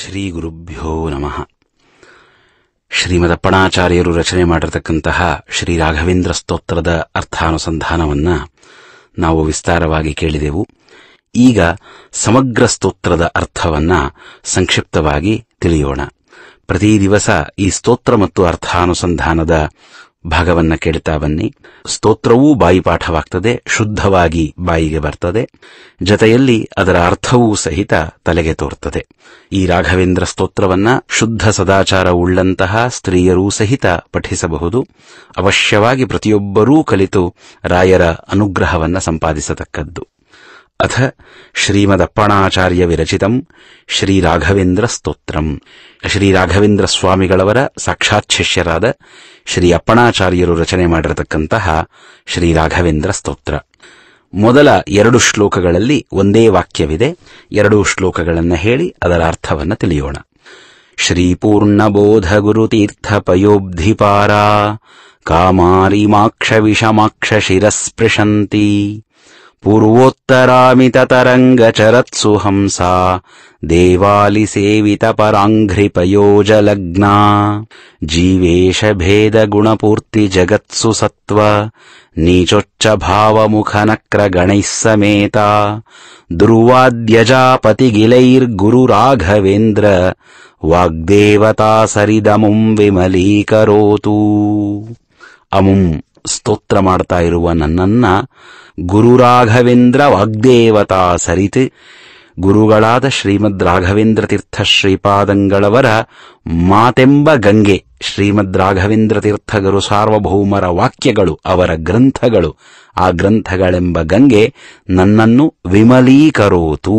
ಶ್ರೀ ಗುರುಭ್ಯೋ ನಮಃ ಶ್ರೀಮದಪ್ಪಣಾಚಾರ್ಯರು ರಚನೆ ಮಾಡಿರತಕ್ಕಂತಹ ಶ್ರೀ ರಾಘವೇಂದ್ರ ಸ್ತೋತ್ರದ ಅರ್ಥಾನುಸಂಧಾನವನ್ನ ನಾವು ವಿಸ್ತಾರವಾಗಿ ಕೇಳಿದೆವು ಈಗ ಸಮಗ್ರ ಸ್ತೋತ್ರದ ಅರ್ಥವನ್ನ ಸಂಕ್ಷಿಪ್ತವಾಗಿ ತಿಳಿಯೋಣ ಪ್ರತಿ ದಿವಸ ಈ ಸ್ತೋತ್ರ ಮತ್ತು ಅರ್ಥಾನುಸಂಧಾನದ ಭಾಗವನ್ನ ಕೇಳ್ತಾ ಬನ್ನಿ ಸ್ತೋತ್ರವೂ ಬಾಯಿ ಪಾಠವಾಗ್ತದೆ ಶುದ್ಧವಾಗಿ ಬಾಯಿಗೆ ಬರ್ತದೆ ಜತೆಯಲ್ಲಿ ಅದರ ಅರ್ಥವೂ ಸಹಿತ ತಲೆಗೆ ತೋರ್ತದೆ ಈ ರಾಘವೇಂದ್ರ ಸ್ತೋತ್ರವನ್ನ ಶುದ್ಧ ಸದಾಚಾರ ಉಳ್ಳಂತಹ ಸ್ತ್ರೀಯರೂ ಸಹಿತ ಪಠಿಸಬಹುದು ಅವಶ್ಯವಾಗಿ ಪ್ರತಿಯೊಬ್ಬರೂ ಕಲಿತು ರಾಯರ ಅನುಗ್ರಹವನ್ನ ಸಂಪಾದಿಸತಕ್ಕದ್ದು ಅಥ ಶ್ರೀಮದಪ್ಪಣಾಚಾರ್ಯ ವಿರಚಿತಂ ಶ್ರೀರಾಘವೇಂದ್ರ ಸ್ತೋತ್ರಂ ಶ್ರೀರಾಘವೇಂದ್ರ ಸ್ವಾಮಿಗಳವರ ಸಾಕ್ಷಾತ್ ಶಿಷ್ಯರಾದ ಶ್ರೀ ಅಪ್ಪಣಾಚಾರ್ಯರು ರಚನೆ ಮಾಡಿರತಕ್ಕಂತಹ ಶ್ರೀರಾಘವೇಂದ್ರ ಸ್ತೋತ್ರ ಮೊದಲ ಎರಡು ಶ್ಲೋಕಗಳಲ್ಲಿ ಒಂದೇ ವಾಕ್ಯವಿದೆ ಎರಡು ಶ್ಲೋಕಗಳನ್ನು ಹೇಳಿ ಅದರ ಅರ್ಥವನ್ನು ತಿಳಿಯೋಣ ಶ್ರೀಪೂರ್ಣಬೋಧ ಕಾಮಾರಿ ಮಾಕ್ಷ ವಿಷಮಾಕ್ಷ ಶಿರಸ್ಪೃಶಂತಿ पूर्वोत्तरामिततरङ्गचरत्सु हंसा देवालिसेवितपराङ्घ्रिपयोजलग्ना जीवेशभेदगुणपूर्तिजगत्सु सत्त्व नीचोच्चभावमुखनक्रगणैः समेता दुर्वाद्यजापतिगिलैर्गुरुराघवेन्द्र वाग्देवता सरिदमुम् विमलीकरोतु अमुम् ಸ್ತೋತ್ರ ಮಾಡ್ತಾ ಇರುವ ನನ್ನನ್ನ ಗುರುರಾಘವೇಂದ್ರ ವಾಗ್ದೇವತಾ ಸರಿತ್ ಗುರುಗಳಾದ ಶ್ರೀಮದ್ ರಾಘವೇಂದ್ರ ತೀರ್ಥ ಶ್ರೀಪಾದಂಗಳವರ ಮಾತೆಂಬ ಗಂಗೆ ಶ್ರೀಮದ್ ರಾಘವೇಂದ್ರ ತೀರ್ಥ ಗುರು ಸಾರ್ವಭೌಮರ ವಾಕ್ಯಗಳು ಅವರ ಗ್ರಂಥಗಳು ಆ ಗ್ರಂಥಗಳೆಂಬ ಗಂಗೆ ನನ್ನನ್ನು ವಿಮಲೀಕರೋತು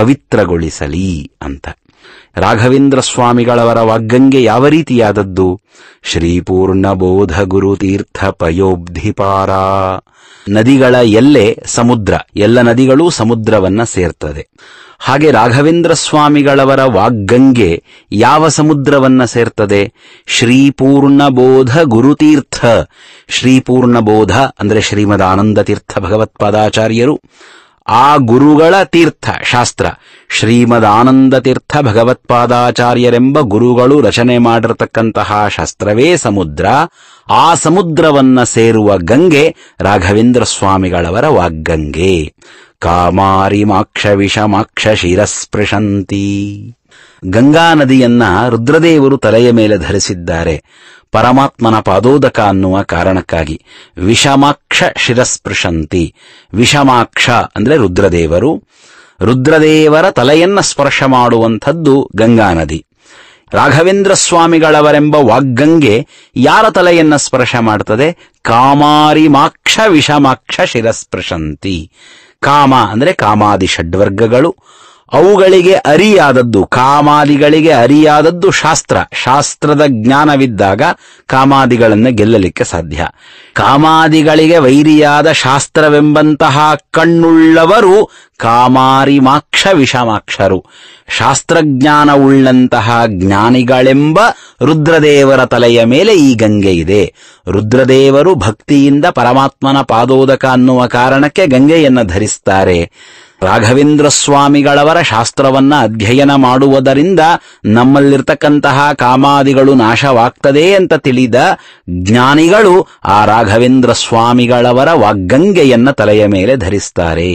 ಪವಿತ್ರಗೊಳಿಸಲಿ ಅಂತ ರಾಘವೇಂದ್ರ ಸ್ವಾಮಿಗಳವರ ವಾಗ್ಗಂಗೆ ಯಾವ ರೀತಿಯಾದದ್ದು ಶ್ರೀಪೂರ್ಣ ಬೋಧ ಗುರು ತೀರ್ಥ ಪಯೋಬ್ಧಿಪಾರ ನದಿಗಳ ಎಲ್ಲೆ ಸಮುದ್ರ ಎಲ್ಲ ನದಿಗಳೂ ಸಮುದ್ರವನ್ನ ಸೇರ್ತದೆ ಹಾಗೆ ರಾಘವೇಂದ್ರ ಸ್ವಾಮಿಗಳವರ ವಾಗ್ಗಂಗೆ ಯಾವ ಸಮುದ್ರವನ್ನ ಸೇರ್ತದೆ ಶ್ರೀಪೂರ್ಣ ಬೋಧ ಗುರುತೀರ್ಥ ಶ್ರೀಪೂರ್ಣ ಬೋಧ ಅಂದರೆ ಶ್ರೀಮದ್ ಆನಂದ ತೀರ್ಥ ಭಗವತ್ಪಾದಾಚಾರ್ಯರು ಆ ಗುರುಗಳ ತೀರ್ಥ ಶಾಸ್ತ್ರ ಶ್ರೀಮದ್ ಆನಂದ ತೀರ್ಥ ಭಗವತ್ಪಾದಾಚಾರ್ಯರೆಂಬ ಗುರುಗಳು ರಚನೆ ಮಾಡಿರತಕ್ಕಂತಹ ಶಾಸ್ತ್ರವೇ ಸಮುದ್ರ ಆ ಸಮುದ್ರವನ್ನ ಸೇರುವ ಗಂಗೆ ರಾಘವೇಂದ್ರ ಸ್ವಾಮಿಗಳವರ ವಾಗ್ಗಂಗೆ ಕಾಮಾರಿ ಮಾಕ್ಷ ವಿಷಮಾಕ್ಷ ಶಿರಸ್ಪೃಶಂತಿ ಗಂಗಾ ನದಿಯನ್ನ ರುದ್ರದೇವರು ತಲೆಯ ಮೇಲೆ ಧರಿಸಿದ್ದಾರೆ ಪರಮಾತ್ಮನ ಪಾದೋದಕ ಅನ್ನುವ ಕಾರಣಕ್ಕಾಗಿ ವಿಷಮಾಕ್ಷ ಶಿರಸ್ಪೃಶಂತಿ ವಿಷಮಾಕ್ಷ ಅಂದ್ರೆ ರುದ್ರದೇವರು ರುದ್ರದೇವರ ತಲೆಯನ್ನ ಸ್ಪರ್ಶ ಮಾಡುವಂಥದ್ದು ಗಂಗಾ ನದಿ ರಾಘವೇಂದ್ರ ಸ್ವಾಮಿಗಳವರೆಂಬ ವಾಗ್ಗಂಗೆ ಯಾರ ತಲೆಯನ್ನ ಸ್ಪರ್ಶ ಕಾಮಾರಿ ಕಾಮಾರಿಮಾಕ್ಷ ವಿಷಮಾಕ್ಷ ಶಿರಸ್ಪೃಶಂತಿ ಕಾಮ ಅಂದ್ರೆ ಕಾಮಾದಿ ಷಡ್ವರ್ಗಗಳು ಅವುಗಳಿಗೆ ಅರಿಯಾದದ್ದು ಕಾಮಾದಿಗಳಿಗೆ ಅರಿಯಾದದ್ದು ಶಾಸ್ತ್ರ ಶಾಸ್ತ್ರದ ಜ್ಞಾನವಿದ್ದಾಗ ಕಾಮಾದಿಗಳನ್ನು ಗೆಲ್ಲಲಿಕ್ಕೆ ಸಾಧ್ಯ ಕಾಮಾದಿಗಳಿಗೆ ವೈರಿಯಾದ ಶಾಸ್ತ್ರವೆಂಬಂತಹ ಕಣ್ಣುಳ್ಳವರು ಕಾಮಾರಿಮಾಕ್ಷ ವಿಷಮಾಕ್ಷರು ಶಾಸ್ತ್ರಜ್ಞಾನವುಳ್ಳಂತಹ ಜ್ಞಾನಿಗಳೆಂಬ ರುದ್ರದೇವರ ತಲೆಯ ಮೇಲೆ ಈ ಗಂಗೆ ಇದೆ ರುದ್ರದೇವರು ಭಕ್ತಿಯಿಂದ ಪರಮಾತ್ಮನ ಪಾದೋದಕ ಅನ್ನುವ ಕಾರಣಕ್ಕೆ ಗಂಗೆಯನ್ನು ಧರಿಸ್ತಾರೆ ರಾಘವೇಂದ್ರ ಸ್ವಾಮಿಗಳವರ ಶಾಸ್ತ್ರವನ್ನ ಅಧ್ಯಯನ ಮಾಡುವುದರಿಂದ ನಮ್ಮಲ್ಲಿರ್ತಕ್ಕಂತಹ ಕಾಮಾದಿಗಳು ನಾಶವಾಗ್ತದೆ ಅಂತ ತಿಳಿದ ಜ್ಞಾನಿಗಳು ಆ ರಾಘವೇಂದ್ರ ಸ್ವಾಮಿಗಳವರ ವಾಗ್ಗಂಗೆಯನ್ನ ತಲೆಯ ಮೇಲೆ ಧರಿಸ್ತಾರೆ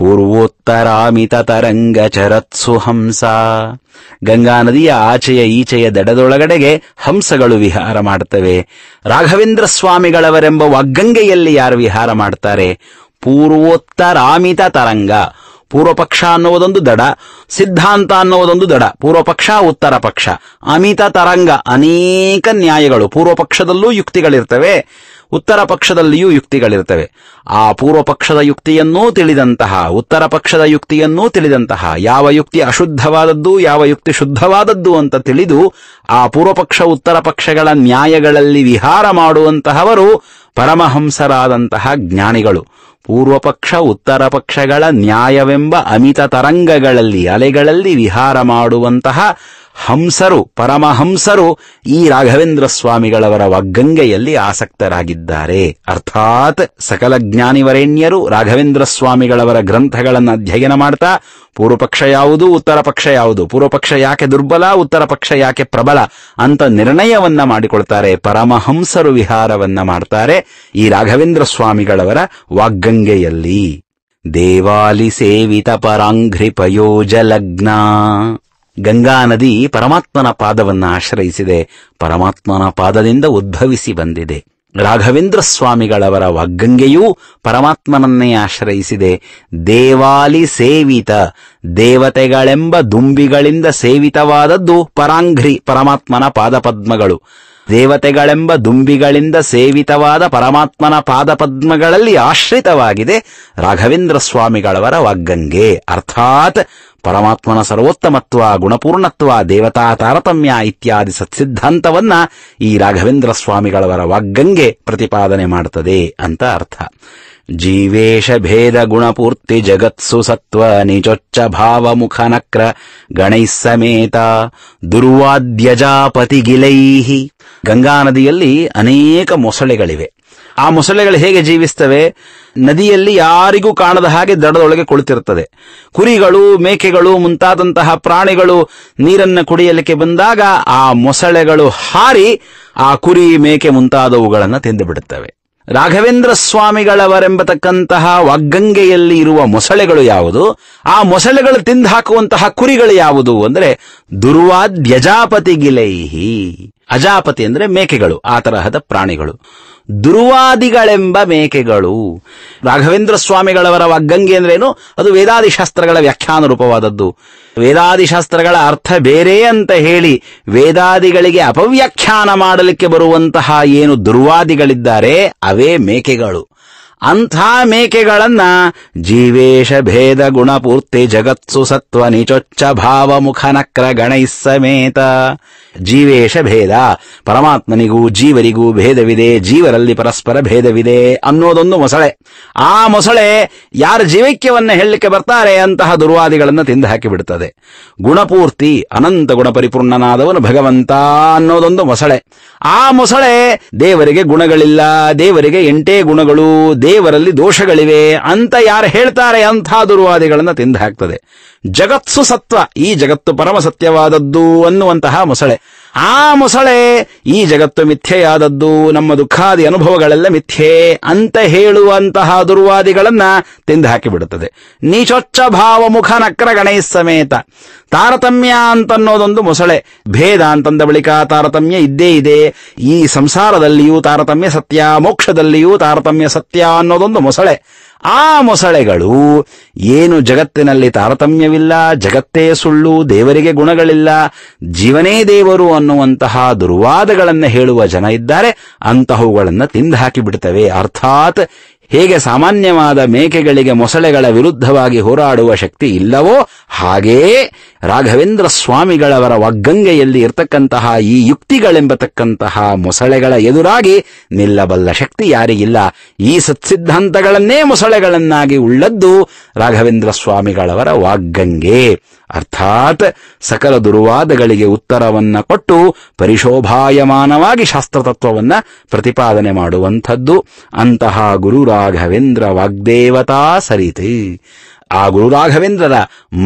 ಪೂರ್ವೋತ್ತರಾಮಿತ ತರಂಗ ಚರತ್ಸು ಹಂಸ ಗಂಗಾ ನದಿಯ ಆಚೆಯ ಈಚೆಯ ದಡದೊಳಗಡೆಗೆ ಹಂಸಗಳು ವಿಹಾರ ಮಾಡುತ್ತವೆ ರಾಘವೇಂದ್ರ ಸ್ವಾಮಿಗಳವರೆಂಬ ವಾಗ್ಗಂಗೆಯಲ್ಲಿ ಯಾರು ವಿಹಾರ ಮಾಡ್ತಾರೆ ಪೂರ್ವೋತ್ತರಾಮಿತ ತರಂಗ ಪೂರ್ವಪಕ್ಷ ಅನ್ನುವುದೊಂದು ದಡ ಸಿದ್ಧಾಂತ ಅನ್ನುವುದೊಂದು ದಡ ಪೂರ್ವಪಕ್ಷ ಉತ್ತರ ಪಕ್ಷ ಅಮಿತ ತರಂಗ ಅನೇಕ ನ್ಯಾಯಗಳು ಪೂರ್ವಪಕ್ಷದಲ್ಲೂ ಯುಕ್ತಿಗಳಿರ್ತವೆ ಉತ್ತರ ಪಕ್ಷದಲ್ಲಿಯೂ ಯುಕ್ತಿಗಳಿರ್ತವೆ ಆ ಪೂರ್ವ ಪಕ್ಷದ ಯುಕ್ತಿಯನ್ನೂ ತಿಳಿದಂತಹ ಉತ್ತರ ಪಕ್ಷದ ಯುಕ್ತಿಯನ್ನೂ ತಿಳಿದಂತಹ ಯಾವ ಯುಕ್ತಿ ಅಶುದ್ಧವಾದದ್ದು ಯಾವ ಯುಕ್ತಿ ಶುದ್ಧವಾದದ್ದು ಅಂತ ತಿಳಿದು ಆ ಪೂರ್ವ ಪಕ್ಷ ಉತ್ತರ ಪಕ್ಷಗಳ ನ್ಯಾಯಗಳಲ್ಲಿ ವಿಹಾರ ಮಾಡುವಂತಹವರು ಪರಮಹಂಸರಾದಂತಹ ಜ್ಞಾನಿಗಳು ಪೂರ್ವಪಕ್ಷ ಉತ್ತರ ಪಕ್ಷಗಳ ನ್ಯಾಯವೆಂಬ ಅಮಿತ ತರಂಗಗಳಲ್ಲಿ ಅಲೆಗಳಲ್ಲಿ ವಿಹಾರ ಮಾಡುವಂತಹ ಹಂಸರು ಪರಮಹಂಸರು ಈ ರಾಘವೇಂದ್ರ ಸ್ವಾಮಿಗಳವರ ವಾಗ್ಗಂಗೆಯಲ್ಲಿ ಆಸಕ್ತರಾಗಿದ್ದಾರೆ ಅರ್ಥಾತ್ ಸಕಲ ಜ್ಞಾನಿವರೆಣ್ಯರು ರಾಘವೇಂದ್ರ ಸ್ವಾಮಿಗಳವರ ಗ್ರಂಥಗಳನ್ನು ಅಧ್ಯಯನ ಮಾಡ್ತಾ ಪೂರ್ವಪಕ್ಷ ಯಾವುದು ಉತ್ತರ ಪಕ್ಷ ಯಾವುದು ಪೂರ್ವಪಕ್ಷ ಯಾಕೆ ದುರ್ಬಲ ಉತ್ತರ ಪಕ್ಷ ಯಾಕೆ ಪ್ರಬಲ ಅಂತ ನಿರ್ಣಯವನ್ನ ಮಾಡಿಕೊಳ್ತಾರೆ ಪರಮಹಂಸರು ವಿಹಾರವನ್ನ ಮಾಡ್ತಾರೆ ಈ ರಾಘವೇಂದ್ರ ಸ್ವಾಮಿಗಳವರ ವಾಗ್ಗಂಗೆಯಲ್ಲಿ ದೇವಾಲಿ ಸೇವಿತ ಪರಾಂಘ್ರಿ ಗಂಗಾ ನದಿ ಪರಮಾತ್ಮನ ಪಾದವನ್ನು ಆಶ್ರಯಿಸಿದೆ ಪರಮಾತ್ಮನ ಪಾದದಿಂದ ಉದ್ಭವಿಸಿ ಬಂದಿದೆ ರಾಘವೇಂದ್ರ ಸ್ವಾಮಿಗಳವರ ವಾಗ್ಗಂಗೆಯೂ ಪರಮಾತ್ಮನನ್ನೇ ಆಶ್ರಯಿಸಿದೆ ದೇವಾಲಿ ಸೇವಿತ ದೇವತೆಗಳೆಂಬ ದುಂಬಿಗಳಿಂದ ಸೇವಿತವಾದದ್ದು ಪರಾಂಘ್ರಿ ಪರಮಾತ್ಮನ ಪಾದಪದ್ಮಗಳು ದೇವತೆಗಳೆಂಬ ದುಂಬಿಗಳಿಂದ ಸೇವಿತವಾದ ಪರಮಾತ್ಮನ ಪಾದಪದ್ಮಗಳಲ್ಲಿ ಆಶ್ರಿತವಾಗಿದೆ ರಾಘವೇಂದ್ರ ಸ್ವಾಮಿಗಳವರ ವಾಗ್ಗಂಗೆ ಅರ್ಥಾತ್ ಪರಮಾತ್ಮನ ಸರ್ವೋತ್ತಮತ್ವ ಗುಣಪೂರ್ಣತ್ವ ದೇವತಾ ತಾರತಮ್ಯ ಇತ್ಯಾದಿ ಸತ್ಸಿದ್ಧಾಂತವನ್ನ ಈ ರಾಘವೇಂದ್ರ ಸ್ವಾಮಿಗಳವರ ವಾಗ್ಗಂಗೆ ಪ್ರತಿಪಾದನೆ ಮಾಡುತ್ತದೆ ಅಂತ ಅರ್ಥ ಜೀವೇಶ ಭೇದ ಗುಣಪೂರ್ತಿ ಜಗತ್ಸು ಸತ್ವ ನಿಜೊಚ್ಚ ಭಾವ ಮುಖನಕ್ರ ಗಣೈ ಸಮೇತ ದುರ್ವಾದ್ಯಜಾಪತಿ ಗಿಲೈಹಿ ಗಂಗಾ ನದಿಯಲ್ಲಿ ಅನೇಕ ಮೊಸಳೆಗಳಿವೆ ಆ ಮೊಸಳೆಗಳು ಹೇಗೆ ಜೀವಿಸ್ತವೆ ನದಿಯಲ್ಲಿ ಯಾರಿಗೂ ಕಾಣದ ಹಾಗೆ ದಡದೊಳಗೆ ಕುಳಿತಿರುತ್ತದೆ ಕುರಿಗಳು ಮೇಕೆಗಳು ಮುಂತಾದಂತಹ ಪ್ರಾಣಿಗಳು ನೀರನ್ನು ಕುಡಿಯಲಿಕ್ಕೆ ಬಂದಾಗ ಆ ಮೊಸಳೆಗಳು ಹಾರಿ ಆ ಕುರಿ ಮೇಕೆ ಮುಂತಾದವುಗಳನ್ನು ತಿಂದು ಬಿಡುತ್ತವೆ ರಾಘವೇಂದ್ರ ಸ್ವಾಮಿಗಳವರೆಂಬತಕ್ಕಂತಹ ವಗ್ಗಂಗೆಯಲ್ಲಿ ಇರುವ ಮೊಸಳೆಗಳು ಯಾವುದು ಆ ಮೊಸಳೆಗಳು ತಿಂದು ಹಾಕುವಂತಹ ಕುರಿಗಳು ಯಾವುದು ಅಂದರೆ ದುರ್ವಾದ್ಯಜಾಪತಿ ಗಿಲೈಹಿ ಅಜಾಪತಿ ಅಂದ್ರೆ ಮೇಕೆಗಳು ಆ ತರಹದ ಪ್ರಾಣಿಗಳು ದುರ್ವಾದಿಗಳೆಂಬ ಮೇಕೆಗಳು ರಾಘವೇಂದ್ರ ಸ್ವಾಮಿಗಳವರ ವಗ್ಗಂಗೆ ಅಂದ್ರೇನು ಅದು ವೇದಾದಿಶಾಸ್ತ್ರಗಳ ವ್ಯಾಖ್ಯಾನ ರೂಪವಾದದ್ದು ವೇದಾದಿಶಾಸ್ತ್ರಗಳ ಅರ್ಥ ಬೇರೆ ಅಂತ ಹೇಳಿ ವೇದಾದಿಗಳಿಗೆ ಅಪವ್ಯಾಖ್ಯಾನ ಮಾಡಲಿಕ್ಕೆ ಬರುವಂತಹ ಏನು ದುರ್ವಾದಿಗಳಿದ್ದಾರೆ ಅವೇ ಮೇಕೆಗಳು ಅಂಥ ಮೇಕೆಗಳನ್ನ ಜೀವೇಶ ಭೇದ ಗುಣಪೂರ್ತಿ ಜಗತ್ಸು ಸತ್ವ ನಿಚೊಚ್ಚ ಭಾವ ಮುಖನಕ್ರ ಗಣೈಸ್ ಸಮೇತ ಜೀವೇಶ ಭೇದ ಪರಮಾತ್ಮನಿಗೂ ಜೀವರಿಗೂ ಭೇದವಿದೆ ಜೀವರಲ್ಲಿ ಪರಸ್ಪರ ಭೇದವಿದೆ ಅನ್ನೋದೊಂದು ಮೊಸಳೆ ಆ ಮೊಸಳೆ ಯಾರ ಜೀವೈಕ್ಯವನ್ನ ಹೇಳಲಿಕ್ಕೆ ಬರ್ತಾರೆ ಅಂತಹ ದುರ್ವಾದಿಗಳನ್ನ ತಿಂದು ಹಾಕಿಬಿಡುತ್ತದೆ ಗುಣಪೂರ್ತಿ ಅನಂತ ಗುಣಪರಿಪೂರ್ಣನಾದವನು ಭಗವಂತ ಅನ್ನೋದೊಂದು ಮೊಸಳೆ ಆ ಮೊಸಳೆ ದೇವರಿಗೆ ಗುಣಗಳಿಲ್ಲ ದೇವರಿಗೆ ಎಂಟೇ ಗುಣಗಳು ದೇವರಲ್ಲಿ ದೋಷಗಳಿವೆ ಅಂತ ಯಾರು ಹೇಳ್ತಾರೆ ಅಂಥ ದುರ್ವಾದಿಗಳನ್ನು ತಿಂದು ಹಾಕ್ತದೆ ಜಗತ್ಸು ಸತ್ವ ಈ ಜಗತ್ತು ಪರಮ ಸತ್ಯವಾದದ್ದು ಅನ್ನುವಂತಹ ಮೊಸಳೆ ಆ ಮೊಸಳೆ ಈ ಜಗತ್ತು ಮಿಥ್ಯೆಯಾದದ್ದು ನಮ್ಮ ದುಃಖಾದಿ ಅನುಭವಗಳೆಲ್ಲ ಮಿಥ್ಯೆ ಅಂತ ಹೇಳುವಂತಹ ದುರ್ವಾದಿಗಳನ್ನ ತಿಂದು ಹಾಕಿಬಿಡುತ್ತದೆ ನೀಚೊಚ್ಚ ಭಾವ ಮುಖ ನಕ್ರ ಗಣೇಶ ಸಮೇತ ತಾರತಮ್ಯ ಅಂತನ್ನೋದೊಂದು ಮೊಸಳೆ ಭೇದ ಅಂತಂದ ಬಳಿಕ ತಾರತಮ್ಯ ಇದ್ದೇ ಇದೆ ಈ ಸಂಸಾರದಲ್ಲಿಯೂ ತಾರತಮ್ಯ ಸತ್ಯ ಮೋಕ್ಷದಲ್ಲಿಯೂ ತಾರತಮ್ಯ ಸತ್ಯ ಅನ್ನೋದೊಂದು ಮೊಸಳೆ ಆ ಮೊಸಳೆಗಳು ಏನು ಜಗತ್ತಿನಲ್ಲಿ ತಾರತಮ್ಯವಿಲ್ಲ ಜಗತ್ತೇ ಸುಳ್ಳು ದೇವರಿಗೆ ಗುಣಗಳಿಲ್ಲ ಜೀವನೇ ದೇವರು ಅನ್ನುವಂತಹ ದುರ್ವಾದಗಳನ್ನು ಹೇಳುವ ಜನ ಇದ್ದಾರೆ ಅಂತಹವುಗಳನ್ನು ತಿಂದು ಹಾಕಿಬಿಡ್ತವೆ ಅರ್ಥಾತ್ ಹೇಗೆ ಸಾಮಾನ್ಯವಾದ ಮೇಕೆಗಳಿಗೆ ಮೊಸಳೆಗಳ ವಿರುದ್ಧವಾಗಿ ಹೋರಾಡುವ ಶಕ್ತಿ ಇಲ್ಲವೋ ಹಾಗೆಯೇ ರಾಘವೇಂದ್ರ ಸ್ವಾಮಿಗಳವರ ಒಗ್ಗಂಗೆಯಲ್ಲಿ ಇರತಕ್ಕಂತಹ ಈ ಯುಕ್ತಿಗಳೆಂಬತಕ್ಕಂತಹ ಮೊಸಳೆಗಳ ಎದುರಾಗಿ ನಿಲ್ಲಬಲ್ಲ ಶಕ್ತಿ ಯಾರಿಗಿಲ್ಲ ಈ ಸತ್ಸಿದ್ಧಾಂತಗಳನ್ನೇ ಮೊಸಳೆಗಳನ್ನಾಗಿ ಉಳ್ಳದ್ದು ರಾಘವೇಂದ್ರ ಸ್ವಾಮಿಗಳವರ ವಾಗ್ಗಂಗೆ ಅರ್ಥಾತ್ ಸಕಲ ದುರ್ವಾದಗಳಿಗೆ ಉತ್ತರವನ್ನ ಕೊಟ್ಟು ಪರಿಶೋಭಾಯಮಾನವಾಗಿ ಶಾಸ್ತ್ರತತ್ವವನ್ನ ಪ್ರತಿಪಾದನೆ ಮಾಡುವಂಥದ್ದು ಅಂತಹ ಗುರು ರಾಘವೇಂದ್ರ ವಾಗ್ದೇವತಾ ಸರಿತಿ ಆ ಗುರು ರಾಘವೇಂದ್ರರ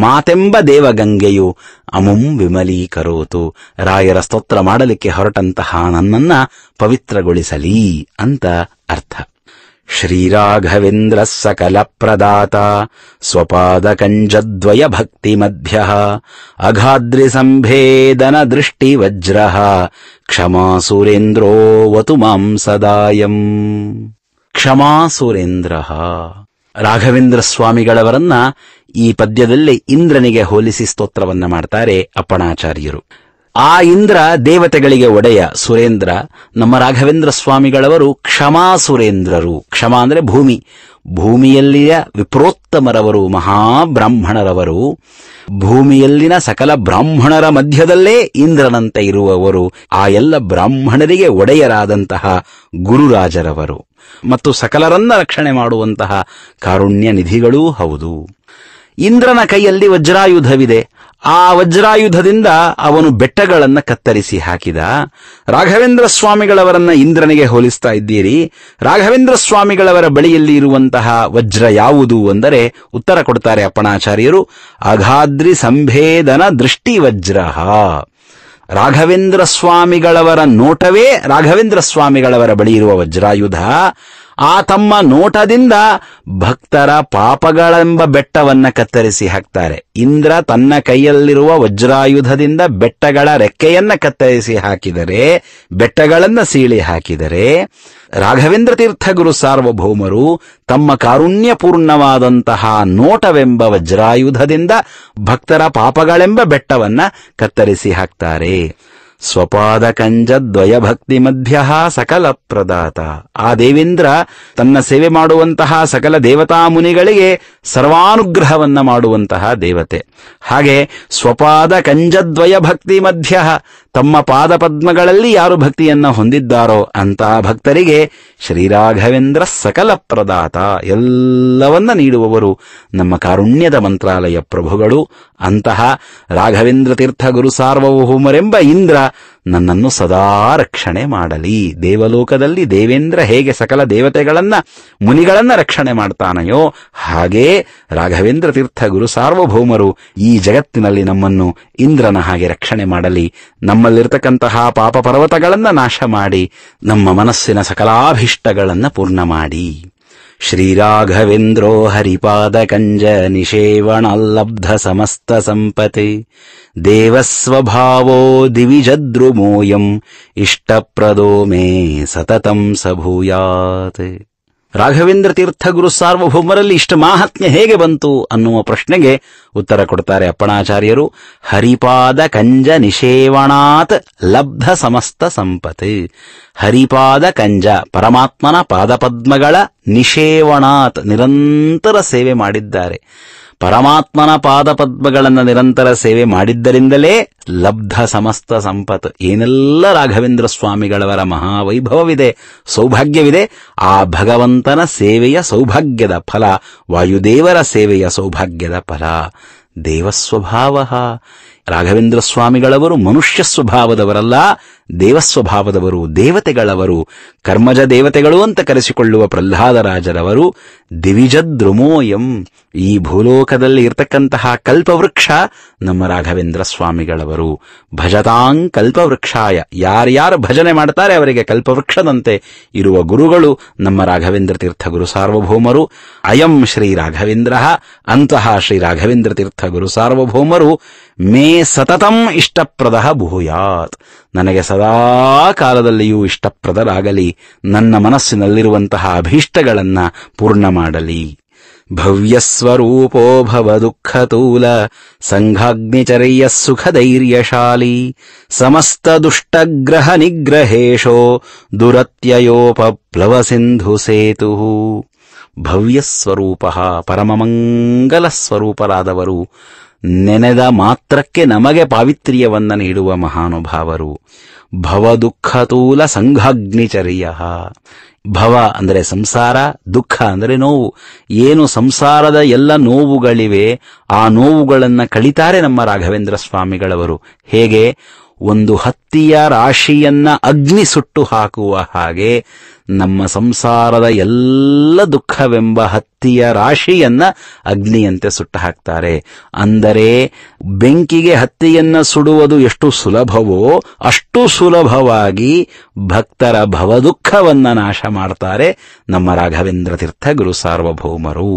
ಮಾತೆಂಬ ದೇವಗಂಗೆಯು ಅಮುಂ ವಿಮಲೀಕರೋತು ರಾಯರ ಸ್ತೋತ್ರ ಮಾಡಲಿಕ್ಕೆ ಹೊರಟಂತಹ ನನ್ನನ್ನ ಪವಿತ್ರಗೊಳಿಸಲಿ ಅಂತ ಅರ್ಥ ಶ್ರೀ ರಾಘವೇಂದ್ರ ಸಕಲ ಪ್ರದಾತ ಸ್ವಪಾದ ಭಕ್ತಿ ಮಧ್ಯ ಅಘಾದ್ರಿ ಸಂಭೇದನ ದೃಷ್ಟಿ ವಜ್ರ ಕ್ಷಮಾ ಸುರೇಂದ್ರೋ ಸದಾಯಂ ಕ್ಷಮಾ ಸುರೇಂದ್ರ ರಾಘವೇಂದ್ರ ಸ್ವಾಮಿಗಳವರನ್ನ ಈ ಪದ್ಯದಲ್ಲಿ ಇಂದ್ರನಿಗೆ ಹೋಲಿಸಿ ಸ್ತೋತ್ರವನ್ನ ಮಾಡ್ತಾರೆ ಅಪ್ಪಣಾಚಾರ್ಯರು ಆ ಇಂದ್ರ ದೇವತೆಗಳಿಗೆ ಒಡೆಯ ಸುರೇಂದ್ರ ನಮ್ಮ ರಾಘವೇಂದ್ರ ಸ್ವಾಮಿಗಳವರು ಕ್ಷಮಾ ಸುರೇಂದ್ರರು ಕ್ಷಮಾ ಅಂದರೆ ಭೂಮಿ ಭೂಮಿಯಲ್ಲಿಯ ವಿಪ್ರೋತ್ತಮರವರು ಮಹಾಬ್ರಾಹ್ಮಣರವರು ಭೂಮಿಯಲ್ಲಿನ ಸಕಲ ಬ್ರಾಹ್ಮಣರ ಮಧ್ಯದಲ್ಲೇ ಇಂದ್ರನಂತೆ ಇರುವವರು ಆ ಎಲ್ಲ ಬ್ರಾಹ್ಮಣರಿಗೆ ಒಡೆಯರಾದಂತಹ ಗುರುರಾಜರವರು ಮತ್ತು ಸಕಲರನ್ನ ರಕ್ಷಣೆ ಮಾಡುವಂತಹ ಕಾರುಣ್ಯ ನಿಧಿಗಳೂ ಹೌದು ಇಂದ್ರನ ಕೈಯಲ್ಲಿ ವಜ್ರಾಯುಧವಿದೆ ಆ ವಜ್ರಾಯುಧದಿಂದ ಅವನು ಬೆಟ್ಟಗಳನ್ನು ಕತ್ತರಿಸಿ ಹಾಕಿದ ರಾಘವೇಂದ್ರ ಸ್ವಾಮಿಗಳವರನ್ನ ಇಂದ್ರನಿಗೆ ಹೋಲಿಸ್ತಾ ಇದ್ದೀರಿ ರಾಘವೇಂದ್ರ ಸ್ವಾಮಿಗಳವರ ಬಳಿಯಲ್ಲಿ ಇರುವಂತಹ ವಜ್ರ ಯಾವುದು ಅಂದರೆ ಉತ್ತರ ಕೊಡ್ತಾರೆ ಅಪ್ಪಣಾಚಾರ್ಯರು ಅಘಾದ್ರಿ ಸಂಭೇದನ ದೃಷ್ಟಿ ವಜ್ರ ರಾಘವೇಂದ್ರ ಸ್ವಾಮಿಗಳವರ ನೋಟವೇ ರಾಘವೇಂದ್ರ ಸ್ವಾಮಿಗಳವರ ಬಳಿ ಇರುವ ವಜ್ರಾಯುಧ ಆ ತಮ್ಮ ನೋಟದಿಂದ ಭಕ್ತರ ಪಾಪಗಳೆಂಬ ಬೆಟ್ಟವನ್ನ ಕತ್ತರಿಸಿ ಹಾಕ್ತಾರೆ ಇಂದ್ರ ತನ್ನ ಕೈಯಲ್ಲಿರುವ ವಜ್ರಾಯುಧದಿಂದ ಬೆಟ್ಟಗಳ ರೆಕ್ಕೆಯನ್ನ ಕತ್ತರಿಸಿ ಹಾಕಿದರೆ ಬೆಟ್ಟಗಳನ್ನ ಸೀಳಿ ಹಾಕಿದರೆ ರಾಘವೇಂದ್ರ ತೀರ್ಥ ಗುರು ಸಾರ್ವಭೌಮರು ತಮ್ಮ ಕಾರುಣ್ಯಪೂರ್ಣವಾದಂತಹ ನೋಟವೆಂಬ ವಜ್ರಾಯುಧದಿಂದ ಭಕ್ತರ ಪಾಪಗಳೆಂಬ ಬೆಟ್ಟವನ್ನ ಕತ್ತರಿಸಿ ಹಾಕ್ತಾರೆ ಭಕ್ತಿ ಮಧ್ಯ ಸಕಲ ಪ್ರದಾತ ಆ ದೇವೇಂದ್ರ ತನ್ನ ಸೇವೆ ಮಾಡುವಂತಹ ಸಕಲ ದೇವತಾ ಮುನಿಗಳಿಗೆ ಸರ್ವಾನುಗ್ರಹವನ್ನ ಮಾಡುವಂತಹ ದೇವತೆ ಹಾಗೆ ಸ್ವಪಾದ ಕಂಜದ್ವಯ ಭಕ್ತಿ ಮಧ್ಯ ತಮ್ಮ ಪಾದ ಪದ್ಮಗಳಲ್ಲಿ ಯಾರು ಭಕ್ತಿಯನ್ನ ಹೊಂದಿದ್ದಾರೋ ಅಂತಹ ಭಕ್ತರಿಗೆ ಶ್ರೀರಾಘವೇಂದ್ರ ಸಕಲ ಪ್ರದಾತ ಎಲ್ಲವನ್ನ ನೀಡುವವರು ನಮ್ಮ ಕಾರುಣ್ಯದ ಮಂತ್ರಾಲಯ ಪ್ರಭುಗಳು ಅಂತಹ ರಾಘವೇಂದ್ರ ತೀರ್ಥ ಗುರು ಸಾರ್ವಭೌಮರೆಂಬ ಇಂದ್ರ ನನ್ನನ್ನು ಸದಾ ರಕ್ಷಣೆ ಮಾಡಲಿ ದೇವಲೋಕದಲ್ಲಿ ದೇವೇಂದ್ರ ಹೇಗೆ ಸಕಲ ದೇವತೆಗಳನ್ನ ಮುನಿಗಳನ್ನ ರಕ್ಷಣೆ ಮಾಡ್ತಾನೆಯೋ ಹಾಗೇ ರಾಘವೇಂದ್ರ ತೀರ್ಥ ಗುರು ಸಾರ್ವಭೌಮರು ಈ ಜಗತ್ತಿನಲ್ಲಿ ನಮ್ಮನ್ನು ಇಂದ್ರನ ಹಾಗೆ ರಕ್ಷಣೆ ಮಾಡಲಿ ನಮ್ಮಲ್ಲಿರ್ತಕ್ಕಂತಹ ಪಾಪ ಪರ್ವತಗಳನ್ನ ನಾಶ ಮಾಡಿ ನಮ್ಮ ಮನಸ್ಸಿನ ಸಕಲಾಭಿಷ್ಟಗಳನ್ನು ಪೂರ್ಣ ಮಾಡಿ श्रीराघवेन्द्रो हरिपादकञ्ज निषेवणल्लब्ध समस्त सम्पत् देवस्वभावो दिविजद्रुमोऽयम् इष्टप्रदो मे सततम् स ರಾಘವೇಂದ್ರ ತೀರ್ಥ ಗುರು ಸಾರ್ವಭೌಮರಲ್ಲಿ ಇಷ್ಟ ಮಾಹಾತ್ಮ್ಯ ಹೇಗೆ ಬಂತು ಅನ್ನುವ ಪ್ರಶ್ನೆಗೆ ಉತ್ತರ ಕೊಡ್ತಾರೆ ಅಪ್ಪಣಾಚಾರ್ಯರು ಹರಿಪಾದ ಕಂಜ ನಿಷೇವಣಾತ್ ಲಬ್ಧ ಸಮಸ್ತ ಸಂಪತ್ ಹರಿಪಾದ ಕಂಜ ಪರಮಾತ್ಮನ ಪಾದಪದ್ಮಗಳ ನಿಷೇವಣಾತ್ ನಿರಂತರ ಸೇವೆ ಮಾಡಿದ್ದಾರೆ ಪರಮಾತ್ಮನ ಪಾದಪದ್ಮಗಳನ್ನು ನಿರಂತರ ಸೇವೆ ಮಾಡಿದ್ದರಿಂದಲೇ ಲಬ್ಧ ಸಮಸ್ತ ಸಂಪತ್ ಏನೆಲ್ಲ ರಾಘವೇಂದ್ರ ಸ್ವಾಮಿಗಳವರ ಮಹಾವೈಭವವಿದೆ ಸೌಭಾಗ್ಯವಿದೆ ಆ ಭಗವಂತನ ಸೇವೆಯ ಸೌಭಾಗ್ಯದ ಫಲ ವಾಯುದೇವರ ಸೇವೆಯ ಸೌಭಾಗ್ಯದ ಫಲ ದೇವಸ್ವಭಾವ ರಾಘವೇಂದ್ರ ಸ್ವಾಮಿಗಳವರು ಮನುಷ್ಯ ಸ್ವಭಾವದವರಲ್ಲ ದೇವಸ್ವಭಾವದವರು ದೇವತೆಗಳವರು ಕರ್ಮಜ ದೇವತೆಗಳು ಅಂತ ಕರೆಸಿಕೊಳ್ಳುವ ಪ್ರಹ್ಲಾದರಾಜರವರು ದಿವಿಜದ್ರುಮೋಯಂ ಈ ಭೂಲೋಕದಲ್ಲಿ ಇರತಕ್ಕಂತಹ ಕಲ್ಪವೃಕ್ಷ ನಮ್ಮ ರಾಘವೇಂದ್ರ ಸ್ವಾಮಿಗಳವರು ಭಜತಾಂ ಕಲ್ಪವೃಕ್ಷಾಯ ಯಾರ್ಯಾರು ಭಜನೆ ಮಾಡ್ತಾರೆ ಅವರಿಗೆ ಕಲ್ಪವೃಕ್ಷದಂತೆ ಇರುವ ಗುರುಗಳು ನಮ್ಮ ರಾಘವೇಂದ್ರ ತೀರ್ಥ ಗುರು ಸಾರ್ವಭೌಮರು ಅಯಂ ಶ್ರೀ ರಾಘವೇಂದ್ರ ಅಂತಹ ಶ್ರೀ ರಾಘವೇಂದ್ರ ತೀರ್ಥ ಗುರು ಸಾರ್ವಭೌಮರು ಮೇ ಸತತಂ ಇಷ್ಟಪ್ರದ ಭೂಯಾತ್ ನನಗೆ ಸದಾ ಕಾಲದಲ್ಲಿಯೂ ಇಷ್ಟಪ್ರದರಾಗಲಿ ನನ್ನ ಮನಸ್ಸಿನಲ್ಲಿರುವಂತಹ ಅಭೀಷ್ಟಗಳನ್ನ ಪೂರ್ಣ ಮಾಡಲಿ ಭವ್ಯಸ್ವರೂಪೋ ಭವ ದುಃಖತೂಲ ಸಂಘಾಗ್ನಿಚರ್ಯ ಸುಖಧೈರ್ಯಶಾಲಿ ಸಮಸ್ತ ದುಷ್ಟಗ್ರಹ ನಿಗ್ರಹೇಶೋ ದುರತ್ಯಯೋಪಪ್ಲವ ಸಿಂಧು ಸೇತು ಭವ್ಯಸ್ವರೂಪ ಪರಮಮಂಗಲ ಸ್ವರೂಪರಾದವರು ನೆನೆದ ಮಾತ್ರಕ್ಕೆ ನಮಗೆ ಪಾವಿತ್ರ್ಯವನ್ನ ನೀಡುವ ಮಹಾನುಭಾವರು ಭವ ದುಃಖತೂಲ ಸಂಘಾಗ್ನಿಚರ್ಯ ಭವ ಅಂದರೆ ಸಂಸಾರ ದುಃಖ ಅಂದರೆ ನೋವು ಏನು ಸಂಸಾರದ ಎಲ್ಲ ನೋವುಗಳಿವೆ ಆ ನೋವುಗಳನ್ನು ಕಳಿತಾರೆ ನಮ್ಮ ರಾಘವೇಂದ್ರ ಸ್ವಾಮಿಗಳವರು ಹೇಗೆ ಒಂದು ಹತ್ತಿಯ ರಾಶಿಯನ್ನ ಅಗ್ನಿ ಸುಟ್ಟು ಹಾಕುವ ಹಾಗೆ ನಮ್ಮ ಸಂಸಾರದ ಎಲ್ಲ ದುಃಖವೆಂಬ ಹತ್ತಿಯ ರಾಶಿಯನ್ನ ಅಗ್ನಿಯಂತೆ ಸುಟ್ಟು ಹಾಕ್ತಾರೆ ಅಂದರೆ ಬೆಂಕಿಗೆ ಹತ್ತಿಯನ್ನ ಸುಡುವುದು ಎಷ್ಟು ಸುಲಭವೋ ಅಷ್ಟು ಸುಲಭವಾಗಿ ಭಕ್ತರ ಭವದುಃಖವನ್ನ ನಾಶ ಮಾಡ್ತಾರೆ ನಮ್ಮ ರಾಘವೇಂದ್ರ ತೀರ್ಥ ಗುರು ಸಾರ್ವಭೌಮರು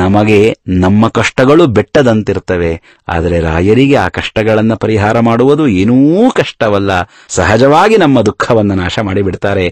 ನಮಗೆ ನಮ್ಮ ಕಷ್ಟಗಳು ಬೆಟ್ಟದಂತಿರ್ತವೆ ಆದರೆ ರಾಯರಿಗೆ ಆ ಕಷ್ಟಗಳನ್ನು ಪರಿಹಾರ ಮಾಡುವುದು ಏನೂ ಕಷ್ಟವಲ್ಲ ಸಹಜವಾಗಿ ನಮ್ಮ ದುಃಖವನ್ನು ನಾಶ ಮಾಡಿಬಿಡ್ತಾರೆ